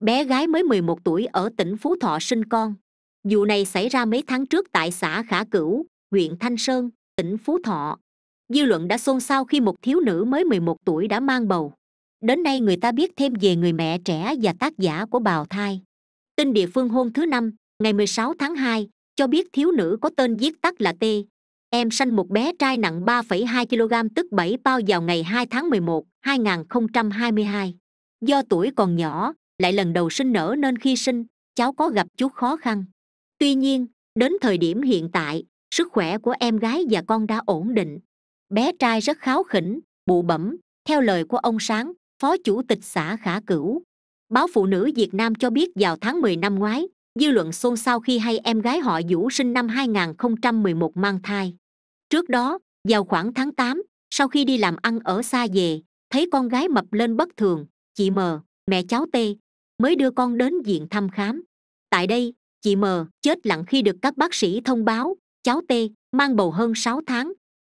bé gái mới 11 tuổi ở tỉnh Phú Thọ sinh con. Vụ này xảy ra mấy tháng trước tại xã Khả Cửu, huyện Thanh Sơn, tỉnh Phú Thọ. Dư luận đã xôn xao khi một thiếu nữ mới 11 tuổi đã mang bầu. Đến nay người ta biết thêm về người mẹ trẻ và tác giả của bào thai. Tin địa phương hôn thứ Năm, ngày 16 tháng 2, cho biết thiếu nữ có tên viết tắt là T. Em sanh một bé trai nặng 3,2 kg tức 7 bao vào ngày 2 tháng 11, 2022. Do tuổi còn nhỏ, lại lần đầu sinh nở nên khi sinh cháu có gặp chút khó khăn tuy nhiên đến thời điểm hiện tại sức khỏe của em gái và con đã ổn định bé trai rất kháo khỉnh bụ bẩm theo lời của ông sáng phó chủ tịch xã khả cửu báo phụ nữ việt nam cho biết vào tháng 10 năm ngoái dư luận xôn xao khi hay em gái họ vũ sinh năm 2011 mang thai trước đó vào khoảng tháng 8, sau khi đi làm ăn ở xa về thấy con gái mập lên bất thường chị mờ mẹ cháu t mới đưa con đến diện thăm khám tại đây chị m chết lặng khi được các bác sĩ thông báo cháu t mang bầu hơn sáu tháng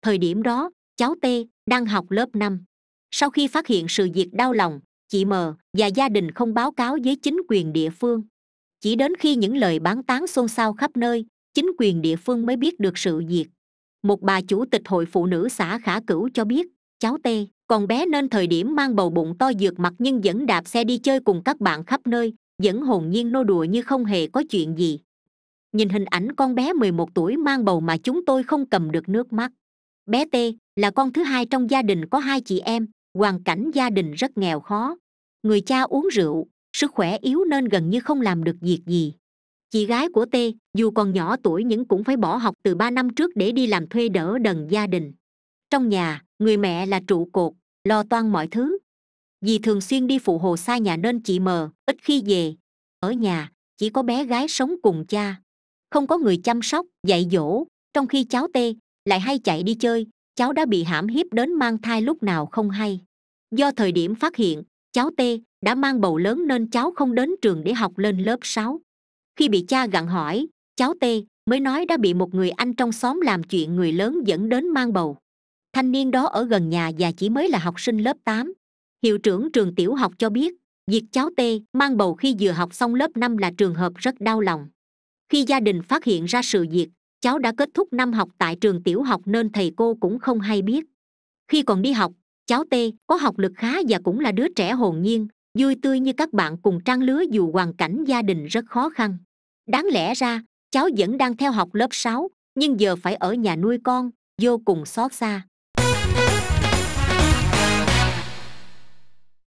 thời điểm đó cháu t đang học lớp năm. sau khi phát hiện sự việc đau lòng chị m và gia đình không báo cáo với chính quyền địa phương chỉ đến khi những lời bán tán xôn xao khắp nơi chính quyền địa phương mới biết được sự việc một bà chủ tịch hội phụ nữ xã khả cửu cho biết cháu t còn bé nên thời điểm mang bầu bụng to dược mặt nhưng vẫn đạp xe đi chơi cùng các bạn khắp nơi vẫn hồn nhiên nô đùa như không hề có chuyện gì nhìn hình ảnh con bé 11 tuổi mang bầu mà chúng tôi không cầm được nước mắt bé t là con thứ hai trong gia đình có hai chị em hoàn cảnh gia đình rất nghèo khó người cha uống rượu sức khỏe yếu nên gần như không làm được việc gì chị gái của t dù còn nhỏ tuổi nhưng cũng phải bỏ học từ ba năm trước để đi làm thuê đỡ đần gia đình trong nhà người mẹ là trụ cột lo toan mọi thứ vì thường xuyên đi phụ hồ xa nhà nên chị mờ ít khi về ở nhà chỉ có bé gái sống cùng cha không có người chăm sóc dạy dỗ trong khi cháu tê lại hay chạy đi chơi cháu đã bị hãm hiếp đến mang thai lúc nào không hay do thời điểm phát hiện cháu tê đã mang bầu lớn nên cháu không đến trường để học lên lớp 6. khi bị cha gặng hỏi cháu tê mới nói đã bị một người anh trong xóm làm chuyện người lớn dẫn đến mang bầu thanh niên đó ở gần nhà và chỉ mới là học sinh lớp 8. hiệu trưởng trường tiểu học cho biết việc cháu t mang bầu khi vừa học xong lớp 5 là trường hợp rất đau lòng khi gia đình phát hiện ra sự việc cháu đã kết thúc năm học tại trường tiểu học nên thầy cô cũng không hay biết khi còn đi học cháu t có học lực khá và cũng là đứa trẻ hồn nhiên vui tươi như các bạn cùng trang lứa dù hoàn cảnh gia đình rất khó khăn đáng lẽ ra cháu vẫn đang theo học lớp 6, nhưng giờ phải ở nhà nuôi con vô cùng xót xa